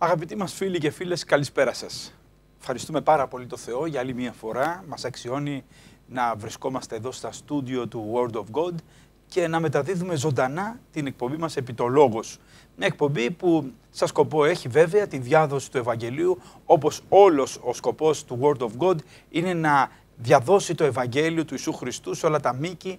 Αγαπητοί μας φίλοι και φίλες, καλησπέρα σας. Ευχαριστούμε πάρα πολύ το Θεό για άλλη μια φορά. Μας αξιώνει να βρισκόμαστε εδώ στα στούντιο του Word of God και να μεταδίδουμε ζωντανά την εκπομπή μας επί το Λόγος. Μια εκπομπή που σας σκοπό έχει βέβαια τη διάδοση του Ευαγγελίου, όπως όλος ο σκοπός του Word of God είναι να διαδώσει το Ευαγγέλιο του Ιησού Χριστού σε όλα τα μήκη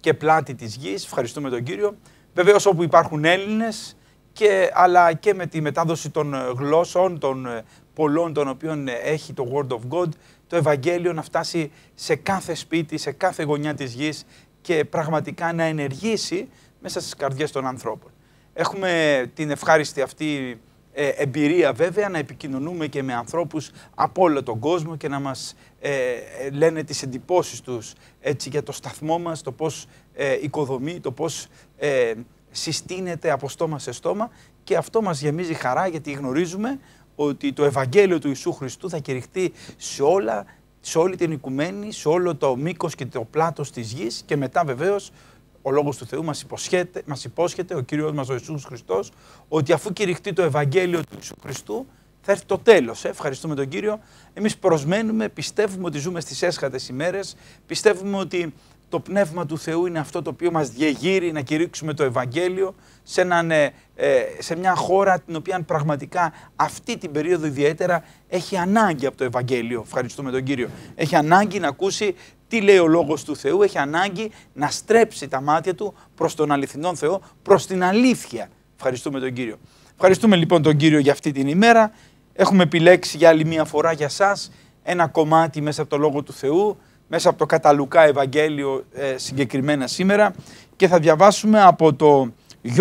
και πλάτη της γης. Ευχαριστούμε τον Κύριο. βεβαίως όπου υπάρχουν Έλληνες, και, αλλά και με τη μετάδοση των ε, γλώσσων, των ε, πολλών των οποίων ε, έχει το Word of God, το Ευαγγέλιο να φτάσει σε κάθε σπίτι, σε κάθε γωνιά της γης και πραγματικά να ενεργήσει μέσα στις καρδιές των ανθρώπων. Έχουμε την ευχάριστη αυτή εμπειρία βέβαια να επικοινωνούμε και με ανθρώπους από όλο τον κόσμο και να μας λένε τις εντυπώσεις τους έτσι, για το σταθμό μας, το πώς οικοδομεί, το πώς συστήνεται από στόμα σε στόμα και αυτό μας γεμίζει χαρά γιατί γνωρίζουμε ότι το Ευαγγέλιο του Ιησού Χριστού θα κηρυχτεί σε όλα, σε όλη την οικουμένη, σε όλο το μήκος και το πλάτος της γης και μετά βεβαίως ο Λόγος του Θεού μας υπόσχεται, μας υπόσχεται ο Κύριος μας ο Ιησούς Χριστός ότι αφού κηρυχτεί το Ευαγγέλιο του Ιησού Χριστού θα έρθει το τέλος. Ε, ευχαριστούμε τον Κύριο. Εμείς προσμένουμε, πιστεύουμε ότι ζούμε στις έσχατες ημέρες, πιστεύουμε ότι το Πνεύμα του Θεού είναι αυτό το οποίο μας διεγείρει να κηρύξουμε το Ευαγγέλιο σε, ε, ε, σε μια χώρα την οποία πραγματικά αυτή την περίοδο ιδιαίτερα έχει ανάγκη από το Ευαγγέλιο. Ευχαριστούμε τον Κύριο. Έχει ανάγκη να ακούσει τι λέει ο Λόγος του Θεού, έχει ανάγκη να στρέψει τα μάτια του προς τον αληθινό Θεό, προς την αλήθεια. Ευχαριστούμε τον Κύριο. Ευχαριστούμε λοιπόν τον Κύριο για αυτή την ημέρα. Έχουμε επιλέξει για άλλη μια φορά για σας ένα κομμάτι μέσα από το Λόγο του Θεού μέσα από το Καταλουκά Ευαγγέλιο ε, συγκεκριμένα σήμερα και θα διαβάσουμε από το ΙΓ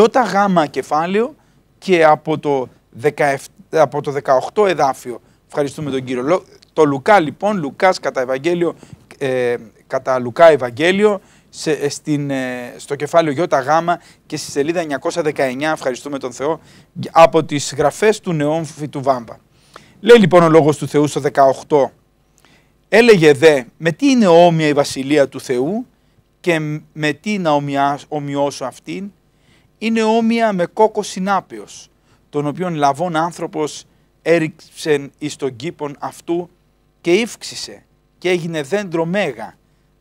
κεφάλαιο και από το, 17, από το 18 εδάφιο. Ευχαριστούμε τον Κύριο. Το Λουκά λοιπόν, Λουκάς κατά Ευαγγέλιο, ε, κατά Λουκά Ευαγγέλιο, σε, ε, στην, στο κεφάλαιο ΙΓ και στη σελίδα 919, ευχαριστούμε τον Θεό, από τις γραφές του νεόμφου του Βάμπα. Λέει λοιπόν ο Λόγος του Θεού στο 18 Έλεγε δε με τι είναι όμοια η βασιλεία του Θεού και με τι να ομοιώσω αυτήν. Είναι όμοια με κόκο συνάπιος, τον οποίον λαβών άνθρωπος έριξεν εις τον κήπον αυτού και ύφξησε και έγινε δέντρο μέγα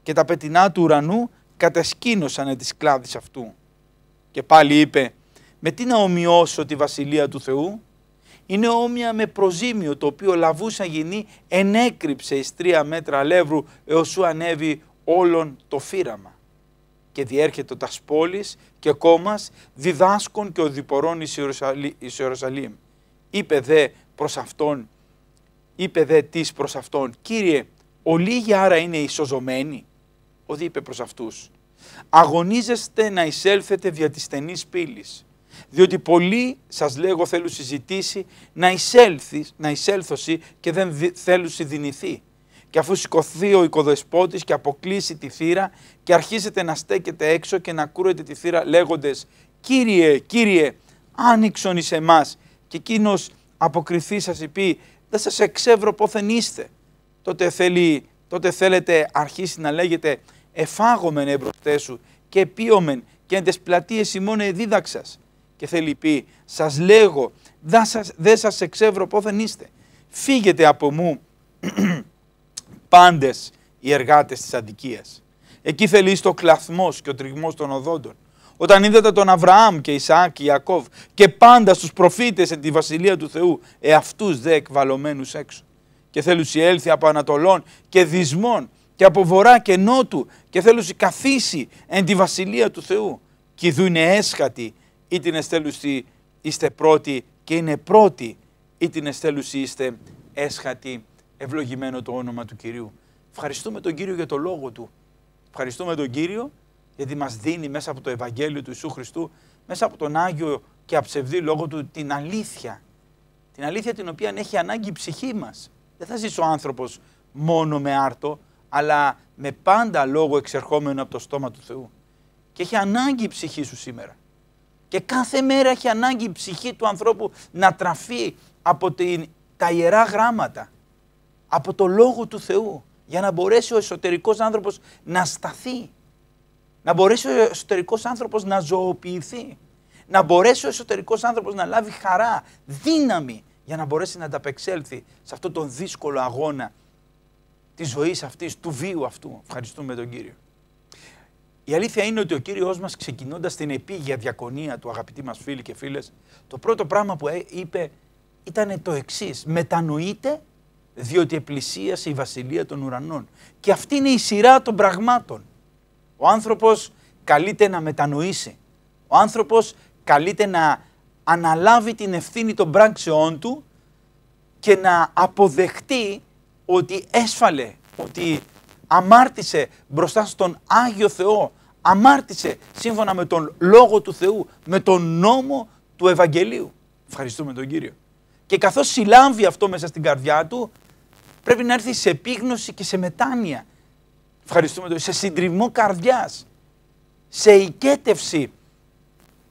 και τα πετεινά του ουρανού κατασκήνωσαν τις κλάδες αυτού. Και πάλι είπε «Με τι να ομοιώσω τη βασιλεία του Θεού» είναι όμοια με προζήμιο το οποίο λαβούσα γυνή ενέκρυψε εις τρία μέτρα αλεύρου έως σου ανέβει όλον το φύραμα. Και διέρχεται τα πόλης και κόμμας διδάσκων και οδηπορών εις, Ιερουσαλή, Ιερουσαλήμ. Είπε δε προς αυτόν, είπε δε της προς αυτόν, «Κύριε, ολίγοι άρα είναι ισοζωμένοι» Ο είπε προς αυτούς. Αγωνίζεστε να εισέλθετε δια της στενής πύλης. Διότι πολλοί, σας λέγω, θέλουν συζητήσει να εισέλθει, να και δεν θέλουν συνδυνηθεί. Και αφού σηκωθεί ο οικοδεσπότης και αποκλείσει τη θύρα και αρχίζετε να στέκετε έξω και να ακούρετε τη θύρα λέγοντες «Κύριε, Κύριε, άνοιξον εις εμάς» και εκείνος αποκριθεί σας είπε «Δεν σας εξεύρω πόθεν είστε». Τότε, θέλει, τότε θέλετε αρχίσει να λέγετε «Εφάγομεν εμπροτέ σου και επίωμεν και εν τες πλατείες ημών εδίδαξας» και θέλει πει σας λέγω δεν σας, εξέβρω σας δεν είστε. Φύγετε από μου πάντες οι εργάτες της αδικίας. Εκεί θελεί το κλαθμός και ο τριγμός των οδόντων. Όταν είδατε τον Αβραάμ και Ισαάκ και Ιακώβ και πάντα στους προφήτες εν τη βασιλεία του Θεού, εαυτούς δε εκβαλωμένους έξω. Και θέλουσι έλθει από ανατολών και δυσμών και από βορρά και νότου και θέλουσι καθίσει εν τη βασιλεία του Θεού. δου είναι έσχατοι ή την εστέλουση είστε πρώτοι και είναι πρώτοι ή την εστέλουση είστε έσχατοι, ευλογημένο το όνομα του Κυρίου. Ευχαριστούμε τον Κύριο για το λόγο Του. Ευχαριστούμε τον Κύριο γιατί μας δίνει μέσα από το Ευαγγέλιο του Ιησού Χριστού, μέσα από τον Άγιο και αψευδή λόγο Του την αλήθεια. Την αλήθεια την οποία έχει ανάγκη η ψυχή μας. Δεν θα ζήσει ο άνθρωπος μόνο με άρτο, αλλά με πάντα λόγο εξερχόμενο από το στόμα του Θεού. Και έχει ανάγκη η ψυχή σου σήμερα. Και κάθε μέρα έχει ανάγκη η ψυχή του ανθρώπου να τραφεί από την, τα ιερά γράμματα, από το Λόγο του Θεού, για να μπορέσει ο εσωτερικός άνθρωπος να σταθεί, να μπορέσει ο εσωτερικός άνθρωπος να ζωοποιηθεί, να μπορέσει ο εσωτερικός άνθρωπος να λάβει χαρά, δύναμη, για να μπορέσει να ανταπεξέλθει σε αυτόν τον δύσκολο αγώνα της ζωής αυτής, του βίου αυτού. Ευχαριστούμε τον Κύριο. Η αλήθεια είναι ότι ο Κύριος μας ξεκινώντας την επίγεια διακονία του αγαπητοί μας φίλοι και φίλες, το πρώτο πράγμα που είπε ήταν το εξής. Μετανοείται διότι επλησίασε η βασιλεία των ουρανών. Και αυτή είναι η σειρά των πραγμάτων. Ο άνθρωπος καλείται να μετανοήσει. Ο άνθρωπος καλείται να αναλάβει την ευθύνη των πράξεών του και να αποδεχτεί ότι έσφαλε, ότι αμάρτησε μπροστά στον Άγιο Θεό, αμάρτησε σύμφωνα με τον Λόγο του Θεού, με τον νόμο του Ευαγγελίου. Ευχαριστούμε τον Κύριο. Και καθώς συλλάμβει αυτό μέσα στην καρδιά του, πρέπει να έρθει σε επίγνωση και σε μετάνοια. Ευχαριστούμε τον Σε συντριβμό καρδιάς, σε οικέτευση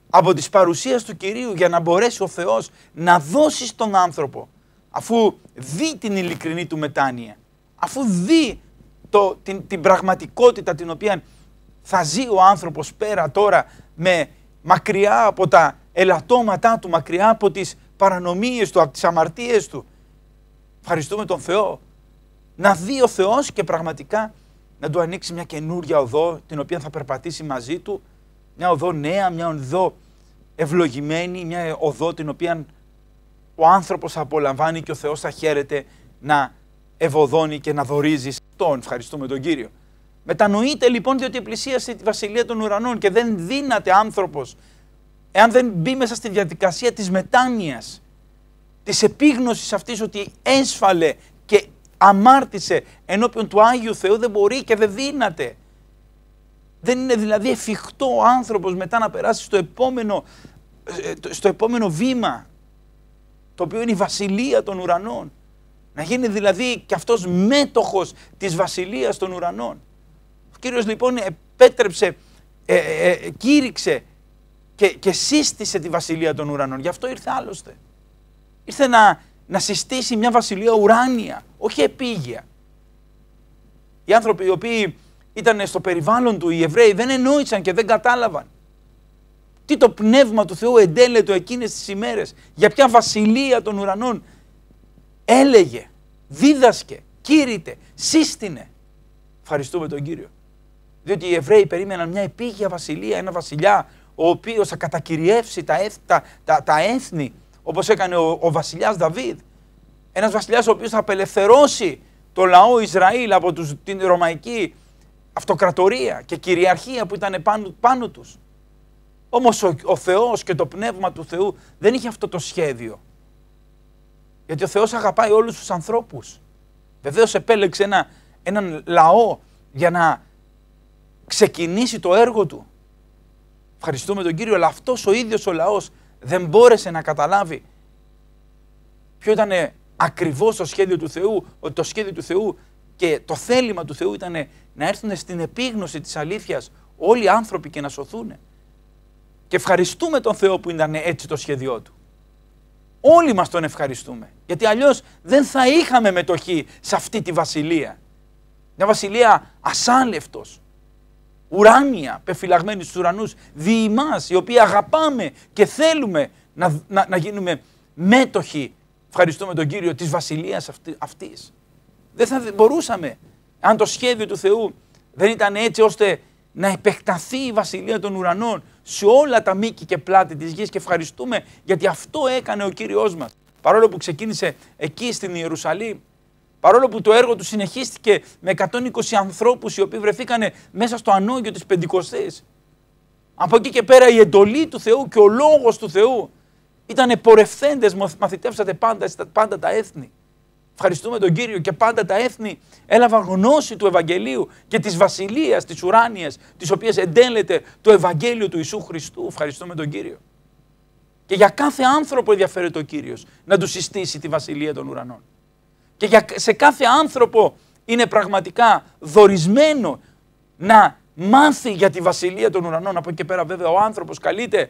από τις παρουσίες του Κυρίου για να μπορέσει ο Θεός να δώσει στον άνθρωπο αφού δει την ειλικρινή του μετάνοια, αφού δει το, την, την πραγματικότητα την οποία θα ζει ο άνθρωπος πέρα τώρα με μακριά από τα ελαττώματά του, μακριά από τις παρανομίες του, από τις αμαρτίες του. Ευχαριστούμε τον Θεό. Να δει ο Θεός και πραγματικά να του ανοίξει μια καινούρια οδό την οποία θα περπατήσει μαζί του. Μια οδό νέα, μια οδό ευλογημένη, μια οδό την οποία ο άνθρωπος θα απολαμβάνει και ο Θεός θα χαίρεται να ευωδώνει και να δορίζει τον. Ευχαριστούμε τον Κύριο. Μετανοείται λοιπόν διότι πλησίασε τη βασιλεία των ουρανών και δεν δύναται άνθρωπος εάν δεν μπει μέσα στη διαδικασία της μετάνοιας, της επίγνωσης αυτής ότι έσφαλε και αμάρτησε ενώπιον του Άγιου Θεού δεν μπορεί και δεν δύναται. Δεν είναι δηλαδή εφικτό ο άνθρωπος μετά να περάσει στο επόμενο, ε, ε, στο επόμενο βήμα, το οποίο είναι η βασιλεία των ουρανών. Να γίνει δηλαδή και αυτός μέτοχος της βασιλείας των ουρανών. Ο Κύριος λοιπόν επέτρεψε, ε, ε, ε, κήρυξε και, και σύστησε τη βασιλεία των ουρανών. Γι' αυτό ήρθε άλλωστε. Ήρθε να, να συστήσει μια βασιλεία ουράνια, όχι επίγεια. Οι άνθρωποι οι οποίοι ήταν στο περιβάλλον του, οι Εβραίοι, δεν ενόησαν και δεν κατάλαβαν. Τι το πνεύμα του Θεού εντέλετο εκείνες τις ημέρες, για ποια βασιλεία των ουρανών έλεγε, δίδασκε, κήρυτε, σύστηνε. Ευχαριστούμε τον Κύριο. Διότι οι Εβραίοι περίμεναν μια επίγεια βασιλεία, ένα βασιλιά, ο οποίος θα κατακυριεύσει τα, τα, τα, έθνη, όπως έκανε ο, ο βασιλιάς Δαβίδ. Ένας βασιλιάς ο οποίος θα απελευθερώσει το λαό Ισραήλ από τους, την ρωμαϊκή αυτοκρατορία και κυριαρχία που ήταν πάνω, πάνω τους. Όμως ο, ο Θεός και το Πνεύμα του Θεού δεν είχε αυτό το σχέδιο. Γιατί ο Θεός αγαπάει όλους τους ανθρώπους. Βεβαίως επέλεξε ένα, έναν λαό για να ξεκινήσει το έργο του. Ευχαριστούμε τον Κύριο, αλλά αυτός ο ίδιος ο λαός δεν μπόρεσε να καταλάβει ποιο ήταν ακριβώς το σχέδιο του Θεού, ότι το σχέδιο του Θεού και το θέλημα του Θεού ήταν να έρθουν στην επίγνωση της αλήθειας όλοι οι άνθρωποι και να σωθούν. Και ευχαριστούμε τον Θεό που ήταν έτσι το σχέδιό του. Όλοι μας τον ευχαριστούμε. Γιατί αλλιώς δεν θα είχαμε μετοχή σε αυτή τη βασιλεία. Μια βασιλεία ασάλευτος, ουράνια, πεφυλαγμένη στους ουρανούς, δι' η οποία αγαπάμε και θέλουμε να, να, να γίνουμε μέτοχοι, ευχαριστούμε τον Κύριο, της βασιλείας αυτή, αυτής. Δεν θα μπορούσαμε, αν το σχέδιο του Θεού δεν ήταν έτσι ώστε να επεκταθεί η βασιλεία των ουρανών σε όλα τα μήκη και πλάτη της γης και ευχαριστούμε γιατί αυτό έκανε ο Κύριος μας. Παρόλο που ξεκίνησε εκεί στην Ιερουσαλήμ, παρόλο που το έργο του συνεχίστηκε με 120 ανθρώπους οι οποίοι βρεθήκαν μέσα στο ανώγιο της Πεντηκοστής. Από εκεί και πέρα η εντολή του Θεού και ο λόγος του Θεού ήταν πορευθέντες, μαθητεύσατε πάντα, πάντα τα έθνη. Ευχαριστούμε τον Κύριο και πάντα τα έθνη έλαβαν γνώση του Ευαγγελίου και της βασιλείας, της ουράνιας, της οποίας εντέλεται το Ευαγγέλιο του Ιησού Χριστού. Ευχαριστούμε τον Κύριο. Και για κάθε άνθρωπο ενδιαφέρεται ο Κύριος να του συστήσει τη βασιλεία των ουρανών. Και για, σε κάθε άνθρωπο είναι πραγματικά δορισμένο να μάθει για τη βασιλεία των ουρανών. Από εκεί και πέρα βέβαια ο άνθρωπος καλείται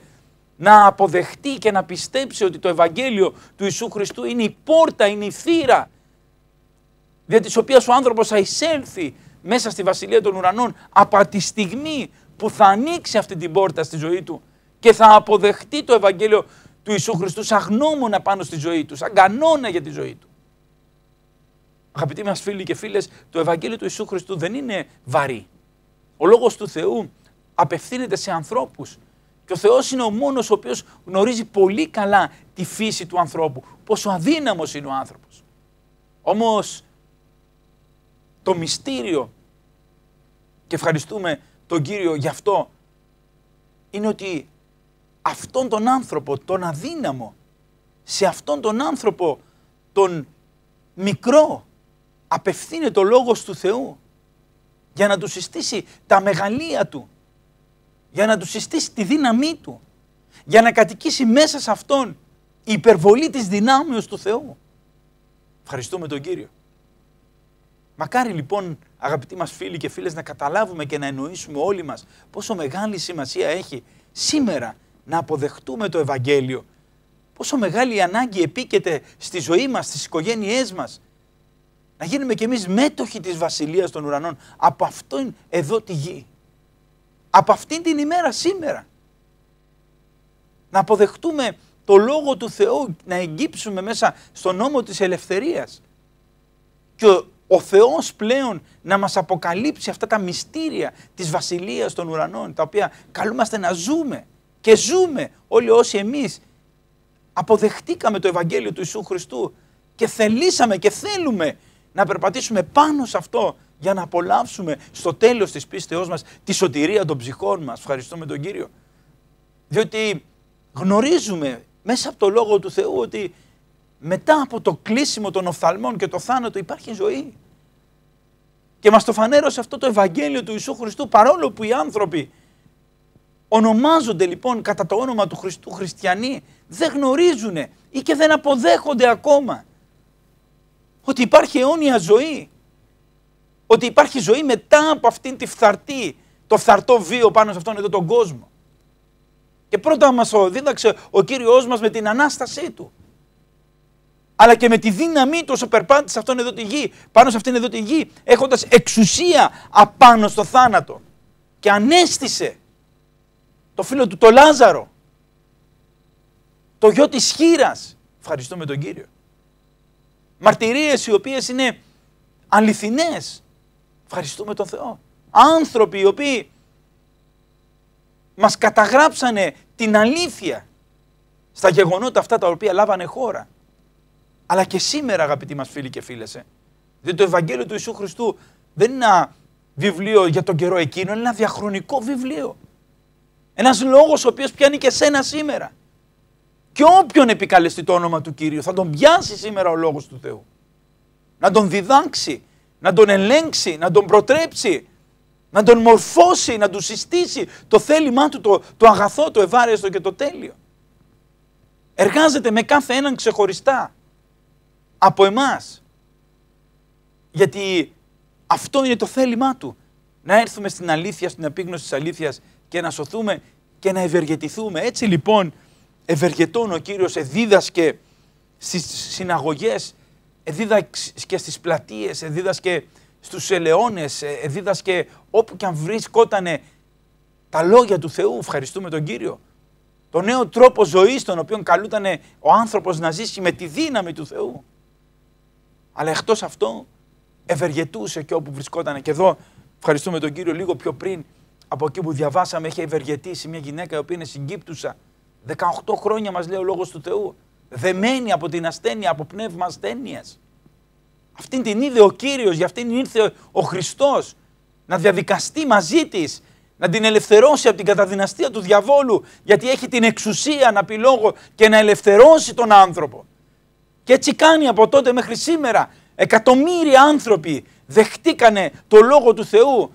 να αποδεχτεί και να πιστέψει ότι το Ευαγγέλιο του Ιησού Χριστού είναι η πόρτα, είναι η θύρα δια της οποίας ο άνθρωπος θα εισέλθει μέσα στη βασιλεία των ουρανών από τη στιγμή που θα ανοίξει αυτή την πόρτα στη ζωή του και θα αποδεχτεί το Ευαγγέλιο του Ιησού Χριστού σαν γνώμονα πάνω στη ζωή του, σαν κανόνα για τη ζωή του. Αγαπητοί μας φίλοι και φίλες, το Ευαγγέλιο του Ιησού Χριστού δεν είναι βαρύ. Ο Λόγος του Θεού απευθύνεται σε ανθρώπους και ο Θεός είναι ο μόνος ο οποίος γνωρίζει πολύ καλά τη φύση του ανθρώπου, πόσο αδύναμος είναι ο άνθρωπος. Όμως το μυστήριο και ευχαριστούμε τον Κύριο γι' αυτό είναι ότι αυτόν τον άνθρωπο, τον αδύναμο, σε αυτόν τον άνθρωπο, τον μικρό, απευθύνεται το Λόγος του Θεού για να του συστήσει τα μεγαλεία του, για να του συστήσει τη δύναμή του, για να κατοικήσει μέσα σε αυτόν η υπερβολή της δυνάμεως του Θεού. Ευχαριστούμε τον Κύριο. Μακάρι λοιπόν, αγαπητοί μας φίλοι και φίλες, να καταλάβουμε και να εννοήσουμε όλοι μας πόσο μεγάλη σημασία έχει σήμερα να αποδεχτούμε το Ευαγγέλιο. Πόσο μεγάλη ανάγκη επίκεται στη ζωή μας, στις οικογένειές μας. Να γίνουμε κι εμείς μέτοχοι της Βασιλείας των Ουρανών από αυτόν εδώ τη γη. Από αυτήν την ημέρα σήμερα. Να αποδεχτούμε το Λόγο του Θεού, να εγκύψουμε μέσα στον νόμο της ελευθερίας. Και ο ο Θεός πλέον να μας αποκαλύψει αυτά τα μυστήρια της Βασιλείας των Ουρανών, τα οποία καλούμαστε να ζούμε και ζούμε όλοι όσοι εμείς αποδεχτήκαμε το Ευαγγέλιο του Ιησού Χριστού και θελήσαμε και θέλουμε να περπατήσουμε πάνω σε αυτό για να απολαύσουμε στο τέλος της πίστεώς μας τη σωτηρία των ψυχών μας. Ευχαριστούμε τον Κύριο. Διότι γνωρίζουμε μέσα από το Λόγο του Θεού ότι μετά από το κλείσιμο των οφθαλμών και το θάνατο υπάρχει ζωή. Και μας το φανέρωσε αυτό το Ευαγγέλιο του Ιησού Χριστού παρόλο που οι άνθρωποι ονομάζονται λοιπόν κατά το όνομα του Χριστού χριστιανοί, δεν γνωρίζουν ή και δεν αποδέχονται ακόμα ότι υπάρχει αιώνια ζωή. Ότι υπάρχει ζωή μετά από αυτήν τη φθαρτή, το φθαρτό βίο πάνω σε αυτόν εδώ τον κόσμο. Και πρώτα μας το δίδαξε ο Κύριος μας με την Ανάστασή Του αλλά και με τη δύναμή του όσο περπάτησε αυτόν εδώ τη γη, πάνω σε αυτήν εδώ τη γη, έχοντας εξουσία απάνω στο θάνατο. Και ανέστησε το φίλο του, το Λάζαρο, το γιο της Χήρας, Ευχαριστούμε τον κύριο. Μαρτυρίες οι οποίες είναι αληθινές. Ευχαριστούμε τον Θεό. Άνθρωποι οι οποίοι μας καταγράψανε την αλήθεια στα γεγονότα αυτά τα οποία λάβανε χώρα. Αλλά και σήμερα, αγαπητοί μας φίλοι και φίλες, ε, διότι το Ευαγγέλιο του Ιησού Χριστού δεν είναι ένα βιβλίο για τον καιρό εκείνο, είναι ένα διαχρονικό βιβλίο. Ένας λόγος ο οποίος πιάνει και σένα σήμερα. Και όποιον επικαλεστεί το όνομα του Κυρίου, θα τον πιάσει σήμερα ο λόγος του Θεού. Να τον διδάξει, να τον ελέγξει, να τον προτρέψει, να τον μορφώσει, να του συστήσει το θέλημά του, το, το αγαθό, το ευάρεστο και το τέλειο. Εργάζεται με κάθε έναν ξεχωριστά από εμάς. Γιατί αυτό είναι το θέλημά Του. Να έρθουμε στην αλήθεια, στην επίγνωση της αλήθειας και να σωθούμε και να ευεργετηθούμε. Έτσι λοιπόν ευεργετών ο Κύριος εδίδασκε στις συναγωγές, εδίδασκε στις πλατείες, εδίδασκε στους ελαιώνες, εδίδασκε όπου και αν βρισκότανε τα λόγια του Θεού. Ευχαριστούμε τον Κύριο. Το νέο τρόπο ζωής τον οποίο καλούταν ο άνθρωπος να ζήσει με τη δύναμη του Θεού. Αλλά εκτός αυτό ευεργετούσε και όπου βρισκόταν. Και εδώ ευχαριστούμε τον κύριο λίγο πιο πριν από εκεί που διαβάσαμε. Είχε ευεργετήσει μια γυναίκα η οποία είναι συγκύπτουσα. 18 χρόνια μας λέει ο λόγος του Θεού. Δεμένη από την ασθένεια, από πνεύμα ασθένειας. Αυτήν την είδε ο κύριος, για αυτήν ήρθε ο Χριστός να διαδικαστεί μαζί της να την ελευθερώσει από την καταδυναστία του διαβόλου, γιατί έχει την εξουσία να πει λόγο και να ελευθερώσει τον άνθρωπο. Και έτσι κάνει από τότε μέχρι σήμερα. Εκατομμύρια άνθρωποι δεχτήκανε το Λόγο του Θεού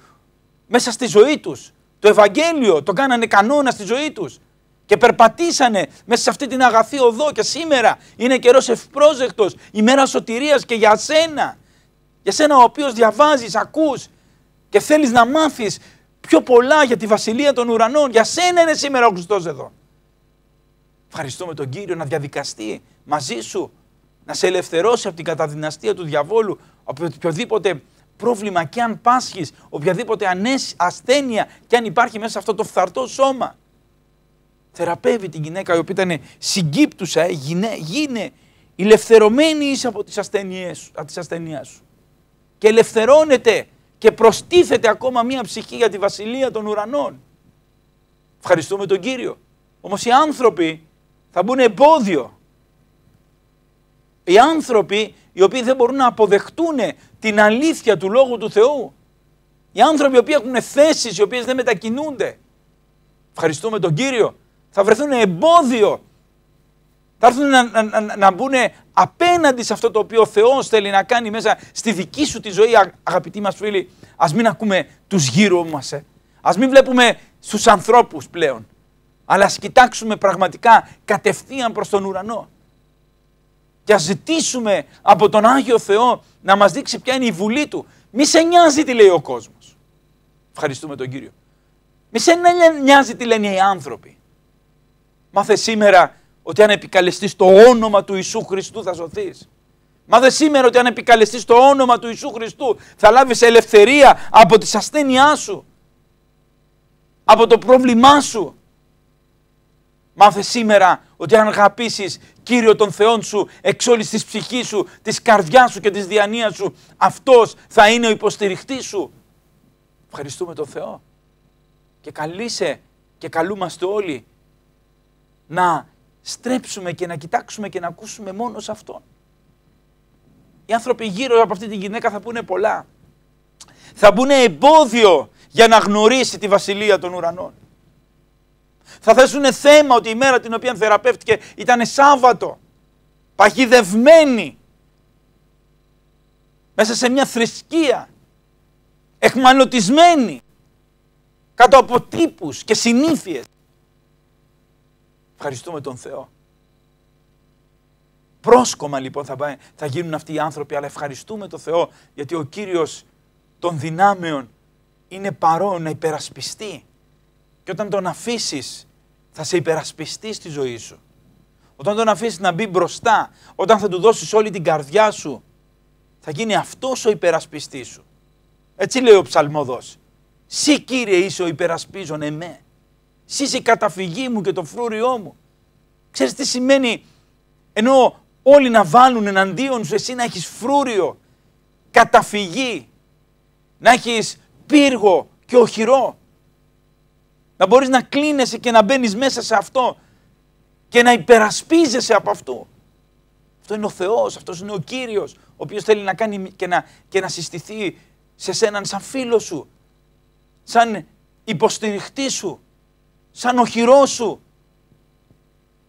μέσα στη ζωή τους. Το Ευαγγέλιο το κάνανε κανόνα στη ζωή τους. Και περπατήσανε μέσα σε αυτή την αγαθή οδό και σήμερα είναι καιρός ευπρόζεκτος, ημέρα σωτηρίας και για σένα. Για σένα ο οποίος διαβάζεις, ακούς και θέλεις να μάθεις πιο πολλά για τη Βασιλεία των Ουρανών. Για σένα είναι σήμερα ο Χριστός εδώ. Ευχαριστούμε τον Κύριο να διαδικαστεί μαζί σου να σε ελευθερώσει από την καταδυναστία του διαβόλου, από οποιοδήποτε πρόβλημα και αν πάσχεις, οποιαδήποτε ασθένεια και αν υπάρχει μέσα σε αυτό το φθαρτό σώμα. Θεραπεύει την γυναίκα η οποία ήταν συγκύπτουσα, ε, γίνε ελευθερωμένη είσαι από τις ασθένειές, από τις σου. Και ελευθερώνεται και προστίθεται ακόμα μία ψυχή για τη βασιλεία των ουρανών. Ευχαριστούμε τον Κύριο. Όμως οι άνθρωποι θα μπουν εμπόδιο οι άνθρωποι οι οποίοι δεν μπορούν να αποδεχτούν την αλήθεια του Λόγου του Θεού. Οι άνθρωποι οι οποίοι έχουν θέσεις οι οποίες δεν μετακινούνται. Ευχαριστούμε τον Κύριο. Θα βρεθούν εμπόδιο. Θα έρθουν να, να, να, να μπουν απέναντι σε αυτό το οποίο ο Θεός θέλει να κάνει μέσα στη δική σου τη ζωή, αγαπητοί μας φίλοι. Ας μην ακούμε τους γύρω μας. Ε. Ας μην βλέπουμε στους ανθρώπους πλέον. Αλλά ας κοιτάξουμε πραγματικά κατευθείαν προς τον ουρανό και ας ζητήσουμε από τον Άγιο Θεό να μας δείξει ποια είναι η βουλή Του. Μη σε νοιάζει τι λέει ο κόσμος. Ευχαριστούμε τον Κύριο. Μη σε νοιάζει τι λένε οι άνθρωποι. Μάθε σήμερα ότι αν επικαλεστείς το όνομα του Ιησού Χριστού θα ζωθεί. Μάθε σήμερα ότι αν επικαλεστείς το όνομα του Ιησού Χριστού θα λάβεις ελευθερία από τη ασθένειάς σου. Από το πρόβλημά σου. Μάθε σήμερα ότι αν αγαπήσεις Κύριο τον Θεόν σου εξ όλης της ψυχής σου, της καρδιάς σου και της διανοίας σου, αυτός θα είναι ο υποστηριχτής σου. Ευχαριστούμε τον Θεό και καλείσαι και καλούμαστε όλοι να στρέψουμε και να κοιτάξουμε και να ακούσουμε μόνο σε Αυτόν. Οι άνθρωποι γύρω από αυτή τη γυναίκα θα πούνε πολλά. Θα μπουν εμπόδιο για να γνωρίσει τη Βασιλεία των Ουρανών. Θα θέσουν θέμα ότι η μέρα την οποία θεραπεύτηκε ήταν Σάββατο. Παγιδευμένη. Μέσα σε μια θρησκεία. Εχμαλωτισμένη. Κάτω από τύπους και συνήθειες. Ευχαριστούμε τον Θεό. Πρόσκομα λοιπόν θα, πάει, θα γίνουν αυτοί οι άνθρωποι, αλλά ευχαριστούμε τον Θεό γιατί ο Κύριος των δυνάμεων είναι παρόν να υπερασπιστεί και όταν τον αφήσεις, θα σε υπερασπιστεί στη ζωή σου. Όταν τον αφήσεις να μπει μπροστά, όταν θα του δώσεις όλη την καρδιά σου, θα γίνει αυτός ο υπερασπιστής σου. Έτσι λέει ο ψαλμόδος. Συ κύριε είσαι ο υπερασπίζων εμέ. Συ είσαι η καταφυγή μου και το φρούριό μου. Ξέρεις τι σημαίνει ενώ όλοι να βάλουν εναντίον σου εσύ να έχεις φρούριο, καταφυγή, να έχεις πύργο και οχυρό. Να μπορείς να κλείνεσαι και να μπαίνεις μέσα σε αυτό και να υπερασπίζεσαι από αυτού. Αυτό είναι ο Θεός, αυτός είναι ο Κύριος, ο οποίος θέλει να κάνει και να, να συστηθεί σε σέναν σαν φίλο σου, σαν υποστηριχτή σου, σαν οχυρό σου.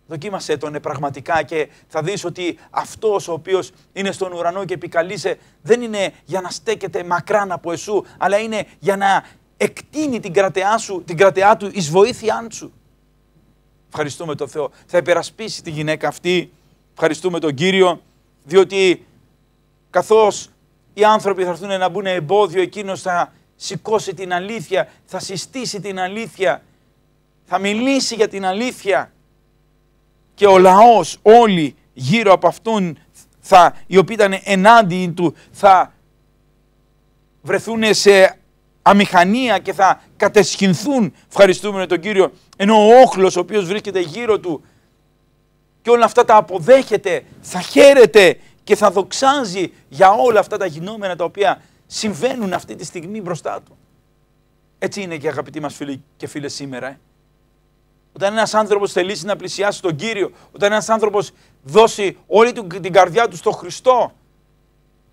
Δοκίμασέ τον ε, πραγματικά και θα δεις ότι αυτός ο οποίος είναι στον ουρανό και επικαλείσαι δεν είναι για να στέκεται μακράν από εσού, αλλά είναι για να εκτείνει την κρατεά, σου, την κρατεά του εις βοήθειά σου. Ευχαριστούμε τον Θεό. Θα υπερασπίσει τη γυναίκα αυτή. Ευχαριστούμε τον Κύριο, διότι καθώς οι άνθρωποι θα έρθουν να μπουν εμπόδιο, εκείνος θα σηκώσει την αλήθεια, θα συστήσει την αλήθεια, θα μιλήσει για την αλήθεια. Και ο λαός, όλοι γύρω από αυτόν, θα, οι οποίοι ήταν ενάντια του, θα βρεθούν σε αμηχανία και θα κατεσχυνθούν, ευχαριστούμε τον Κύριο, ενώ ο όχλος ο οποίος βρίσκεται γύρω του και όλα αυτά τα αποδέχεται, θα χαίρεται και θα δοξάζει για όλα αυτά τα γινόμενα τα οποία συμβαίνουν αυτή τη στιγμή μπροστά του. Έτσι είναι και αγαπητοί μας φίλοι και φίλες σήμερα. Ε. Όταν ένας άνθρωπος θελήσει να πλησιάσει τον Κύριο, όταν ένας άνθρωπος δώσει όλη την καρδιά του στον Χριστό,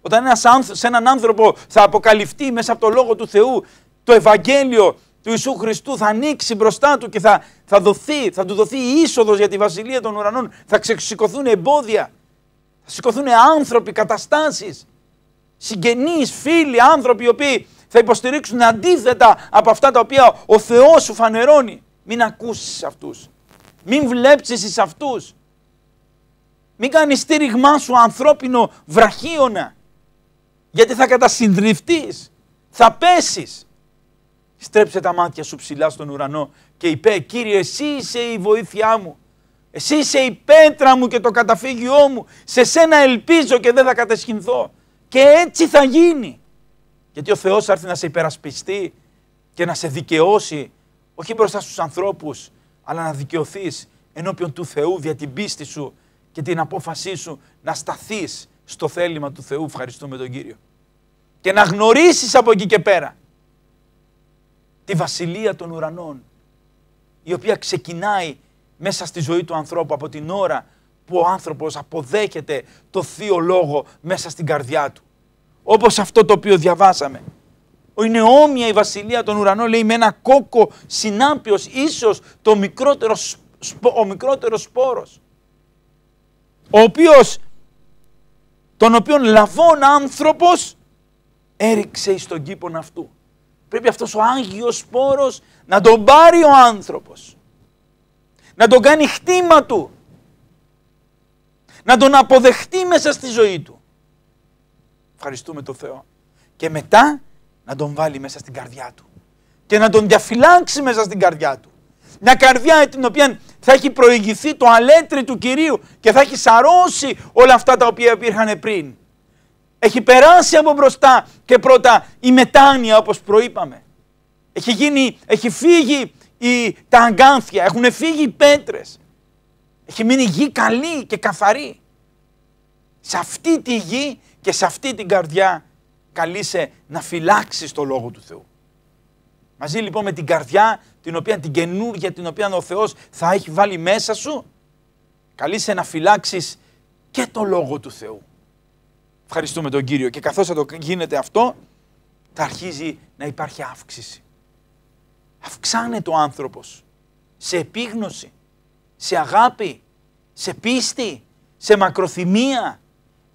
όταν ένας, σε έναν άνθρωπο θα αποκαλυφθεί μέσα από το Λόγο του Θεού το Ευαγγέλιο του Ιησού Χριστού θα ανοίξει μπροστά του και θα, θα, δοθεί, θα του δοθεί η είσοδος για τη Βασιλεία των Ουρανών. Θα ξεσηκωθούν εμπόδια, θα σηκωθούν άνθρωποι, καταστάσεις, συγγενείς, φίλοι, άνθρωποι οι οποίοι θα υποστηρίξουν αντίθετα από αυτά τα οποία ο Θεός σου φανερώνει. Μην ακούσεις αυτούς. Μην βλέψεις εις αυτούς. Μην κάνεις στήριγμά σου ανθρώπινο βραχίωνα γιατί θα κατασυντριφτείς, θα πέσεις. Στρέψε τα μάτια σου ψηλά στον ουρανό και είπε «Κύριε, εσύ είσαι η βοήθειά μου, εσύ είσαι η πέτρα μου και το καταφύγιό μου, σε σένα ελπίζω και δεν θα κατεσχυνθώ». Και έτσι θα γίνει. Γιατί ο Θεός θα έρθει να σε υπερασπιστεί και να σε δικαιώσει, όχι μπροστά στους ανθρώπους, αλλά να δικαιωθείς ενώπιον του Θεού για την πίστη σου και την απόφασή σου να σταθείς στο θέλημα του Θεού. Ευχαριστούμε τον Κύριο. Και να γνωρίσεις από εκεί και πέρα τη βασιλεία των ουρανών η οποία ξεκινάει μέσα στη ζωή του ανθρώπου από την ώρα που ο άνθρωπος αποδέχεται το Θείο Λόγο μέσα στην καρδιά του. Όπως αυτό το οποίο διαβάσαμε. Είναι όμοια η βασιλεία των ουρανών λέει με ένα κόκο συνάπιος ίσως το μικρότερο, ο μικρότερος σπόρος ο οποίος τον οποίον λαβών άνθρωπος έριξε εις τον κήπον αυτού. Πρέπει αυτός ο Άγιος Σπόρος να τον πάρει ο άνθρωπος. Να τον κάνει χτήμα του. Να τον αποδεχτεί μέσα στη ζωή του. Ευχαριστούμε τον Θεό. Και μετά να τον βάλει μέσα στην καρδιά του. Και να τον διαφυλάξει μέσα στην καρδιά του. Μια καρδιά την οποία θα έχει προηγηθεί το αλέτρι του Κυρίου και θα έχει σαρώσει όλα αυτά τα οποία υπήρχαν πριν. Έχει περάσει από μπροστά και πρώτα η μετάνοια όπως προείπαμε. Έχει, γίνει, έχει φύγει η, τα αγκάνθια, έχουν φύγει οι πέτρες. Έχει μείνει γη καλή και καθαρή. Σε αυτή τη γη και σε αυτή την καρδιά καλείσαι να φυλάξεις το Λόγο του Θεού. Μαζί λοιπόν με την καρδιά, την οποία την καινούργια, την οποία ο Θεός θα έχει βάλει μέσα σου, καλείσαι να φυλάξεις και το Λόγο του Θεού. Ευχαριστούμε τον Κύριο και καθώς θα το γίνεται αυτό, θα αρχίζει να υπάρχει αύξηση. Αυξάνεται ο άνθρωπος σε επίγνωση, σε αγάπη, σε πίστη, σε μακροθυμία,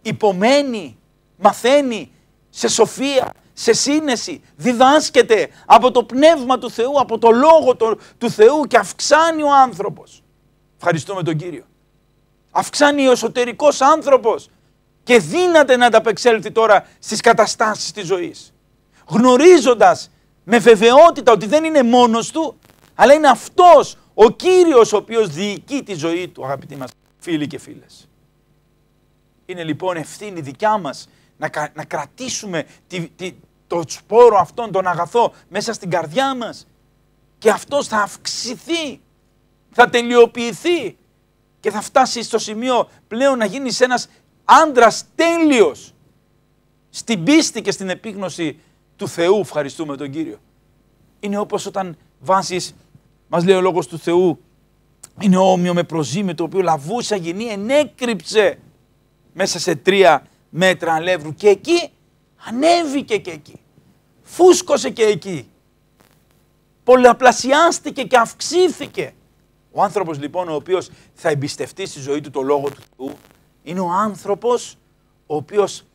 υπομένει, μαθαίνει, σε σοφία, σε σύνεση, διδάσκεται από το Πνεύμα του Θεού, από το Λόγο του Θεού και αυξάνει ο άνθρωπος. Ευχαριστούμε τον Κύριο. Αυξάνει ο εσωτερικός άνθρωπος και δύναται να ανταπεξέλθει τώρα στις καταστάσεις της ζωής. Γνωρίζοντας με βεβαιότητα ότι δεν είναι μόνος του, αλλά είναι αυτός ο Κύριος ο οποίος διοικεί τη ζωή του, αγαπητοί μας φίλοι και φίλες. Είναι λοιπόν ευθύνη δικιά μας να, να κρατήσουμε τη, τη, το σπόρο αυτόν τον αγαθό μέσα στην καρδιά μας και αυτός θα αυξηθεί, θα τελειοποιηθεί και θα φτάσει στο σημείο πλέον να γίνεις ένας άντρας τέλειος στην πίστη και στην επίγνωση του Θεού ευχαριστούμε τον Κύριο. Είναι όπως όταν βάζεις, μας λέει ο Λόγος του Θεού, είναι όμοιο με προζύμι το οποίο λαβούσα γεννή, ενέκρυψε μέσα σε τρία μέτρα αλεύρου και εκεί Ανέβηκε και εκεί. Φούσκωσε και εκεί. Πολλαπλασιάστηκε και αυξήθηκε. Ο άνθρωπος λοιπόν ο οποίος θα εμπιστευτεί στη ζωή του το λόγο του Θεού είναι ο άνθρωπος ο οποίος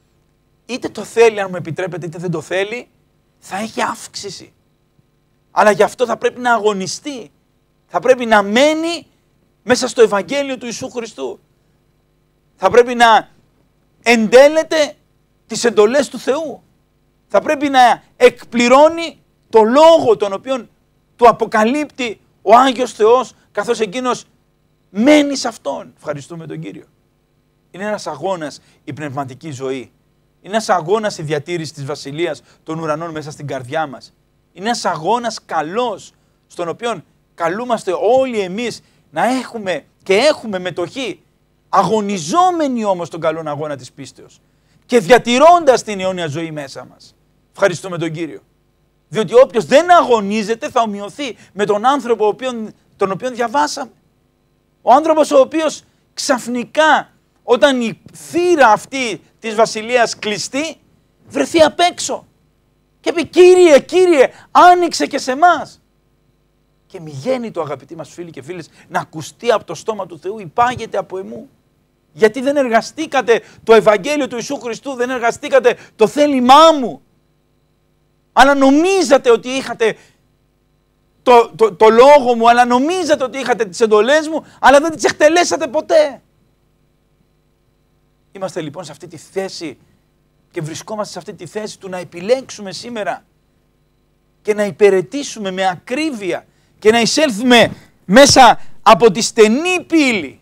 είτε το θέλει αν μου επιτρέπετε είτε δεν το θέλει θα έχει αύξηση. Αλλά γι' αυτό θα πρέπει να αγωνιστεί. Θα πρέπει να μένει μέσα στο Ευαγγέλιο του Ιησού Χριστού. Θα πρέπει να εντέλεται τις εντολές του Θεού. Θα πρέπει να εκπληρώνει το λόγο τον οποίο του αποκαλύπτει ο Άγιος Θεός καθώς εκείνος μένει σε Αυτόν. Ευχαριστούμε τον Κύριο. Είναι ένας αγώνας η πνευματική ζωή. Είναι ένας αγώνας η διατήρηση της βασιλείας των ουρανών μέσα στην καρδιά μας. Είναι ένας αγώνας καλός στον οποίο καλούμαστε όλοι εμείς να έχουμε και έχουμε μετοχή αγωνιζόμενοι όμως τον καλόν αγώνα της πίστεως και διατηρώντας την αιώνια ζωή μέσα μας. Ευχαριστούμε τον Κύριο. Διότι όποιος δεν αγωνίζεται θα ομοιωθεί με τον άνθρωπο τον οποίο διαβάσαμε. Ο άνθρωπος ο οποίος ξαφνικά όταν η θύρα αυτή της βασιλείας κλειστεί βρεθεί απ' έξω. Και πει Κύριε, Κύριε άνοιξε και σε εμάς. Και μη το αγαπητοί μας φίλοι και φίλες να ακουστεί από το στόμα του Θεού, υπάγεται από εμού. Γιατί δεν εργαστήκατε το Ευαγγέλιο του Ιησού Χριστού, δεν εργαστήκατε το θέλημά μου. Αλλά νομίζατε ότι είχατε το, το, το λόγο μου, αλλά νομίζατε ότι είχατε τις εντολές μου, αλλά δεν τις εκτελέσατε ποτέ. Είμαστε λοιπόν σε αυτή τη θέση και βρισκόμαστε σε αυτή τη θέση του να επιλέξουμε σήμερα και να υπηρετήσουμε με ακρίβεια και να εισέλθουμε μέσα από τη στενή πύλη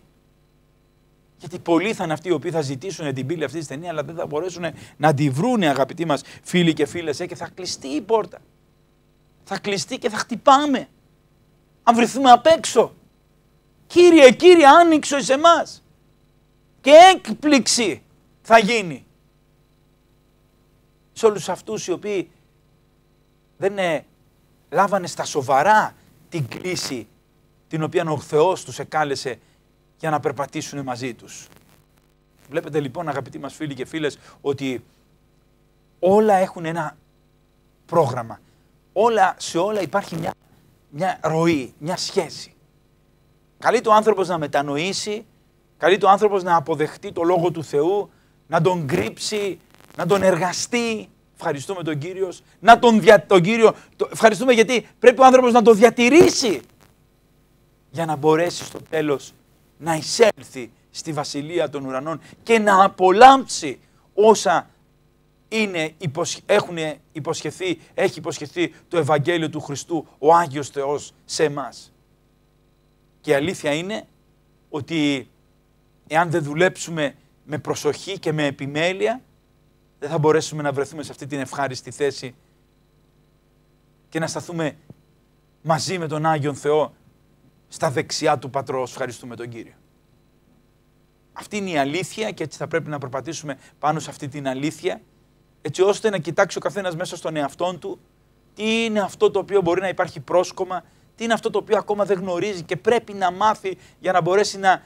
γιατί πολλοί θα είναι αυτοί οι οποίοι θα ζητήσουν την πύλη αυτής της ταινίας, αλλά δεν θα μπορέσουν να τη βρούνε, αγαπητοί μας φίλοι και φίλες, ε, και θα κλειστεί η πόρτα. Θα κλειστεί και θα χτυπάμε. Αν βρεθούμε απ' έξω. Κύριε, κύριε, άνοιξο σε εμάς. Και έκπληξη θα γίνει. Σε όλους αυτούς οι οποίοι δεν ε, λάβανε στα σοβαρά την κρίση την οποία ο Θεός τους εκάλεσε για να περπατήσουν μαζί τους. Βλέπετε λοιπόν αγαπητοί μας φίλοι και φίλες ότι όλα έχουν ένα πρόγραμμα. Όλα, σε όλα υπάρχει μια, μια ροή, μια σχέση. Καλεί το άνθρωπος να μετανοήσει, καλεί το άνθρωπος να αποδεχτεί το Λόγο του Θεού, να τον κρύψει, να τον εργαστεί. Ευχαριστούμε τον Κύριο. Να τον, δια, Κύριο. ευχαριστούμε γιατί πρέπει ο άνθρωπος να το διατηρήσει για να μπορέσει στο τέλος να εισέλθει στη Βασιλεία των Ουρανών και να απολάμψει όσα είναι, έχουν υποσχεθεί, έχει υποσχεθεί το Ευαγγέλιο του Χριστού ο Άγιος Θεός σε εμάς. Και η αλήθεια είναι ότι εάν δεν δουλέψουμε με προσοχή και με επιμέλεια δεν θα μπορέσουμε να βρεθούμε σε αυτή την ευχάριστη θέση και να σταθούμε μαζί με τον Άγιον Θεό στα δεξιά του Πατρός. Ευχαριστούμε τον Κύριο. Αυτή είναι η αλήθεια και έτσι θα πρέπει να προπατήσουμε πάνω σε αυτή την αλήθεια έτσι ώστε να κοιτάξει ο καθένας μέσα στον εαυτόν του τι είναι αυτό το οποίο μπορεί να υπάρχει πρόσκομα, τι είναι αυτό το οποίο ακόμα δεν γνωρίζει και πρέπει να μάθει για να μπορέσει να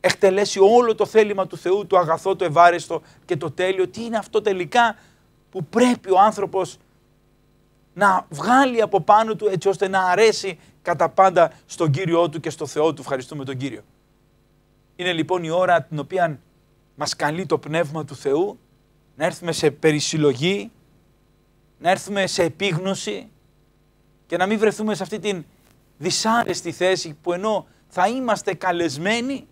εκτελέσει όλο το θέλημα του Θεού, το αγαθό, το ευάριστο και το τέλειο. Τι είναι αυτό τελικά που πρέπει ο άνθρωπος να βγάλει από πάνω του έτσι ώστε να αρέσει κατά πάντα στον Κύριό του και στο Θεό του. Ευχαριστούμε τον Κύριο. Είναι λοιπόν η ώρα την οποία μας καλεί το Πνεύμα του Θεού να έρθουμε σε περισυλλογή, να έρθουμε σε επίγνωση και να μην βρεθούμε σε αυτή την δυσάρεστη θέση που ενώ θα είμαστε καλεσμένοι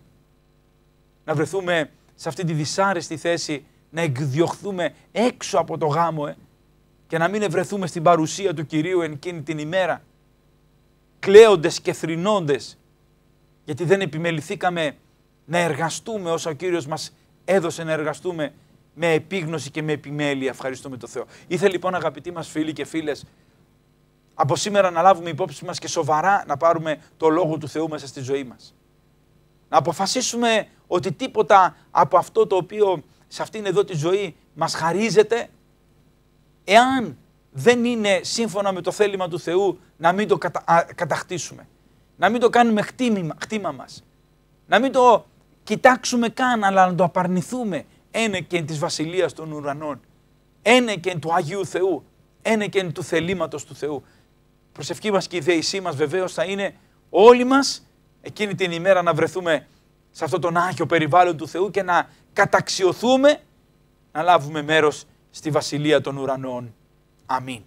να βρεθούμε σε αυτή τη δυσάρεστη θέση να εκδιωχθούμε έξω από το γάμο ε, και να μην ευρεθούμε στην παρουσία του Κυρίου εκείνη την ημέρα κλαίοντες και θρηνώντες, γιατί δεν επιμεληθήκαμε να εργαστούμε όσα ο Κύριος μας έδωσε να εργαστούμε με επίγνωση και με επιμέλεια. Ευχαριστούμε τον Θεό. Ήθελε λοιπόν αγαπητοί μας φίλοι και φίλες, από σήμερα να λάβουμε υπόψη μας και σοβαρά να πάρουμε το Λόγο του Θεού μέσα στη ζωή μας. Να αποφασίσουμε ότι τίποτα από αυτό το οποίο σε αυτήν εδώ τη ζωή μας χαρίζεται, εάν δεν είναι σύμφωνα με το θέλημα του Θεού να μην το κατα, Να μην το κάνουμε χτίμα χτήμα μας. Να μην το κοιτάξουμε καν, αλλά να το απαρνηθούμε. Ένε και εν της βασιλείας των ουρανών. Ένε και εν του Αγίου Θεού. Ένε και εν του θελήματος του Θεού. Προσευχή μας και η δέησή μας βεβαίως θα είναι όλοι μας εκείνη την ημέρα να βρεθούμε σε αυτό τον Άγιο περιβάλλον του Θεού και να καταξιωθούμε να λάβουμε μέρος στη Βασιλεία των Ουρανών. Amin.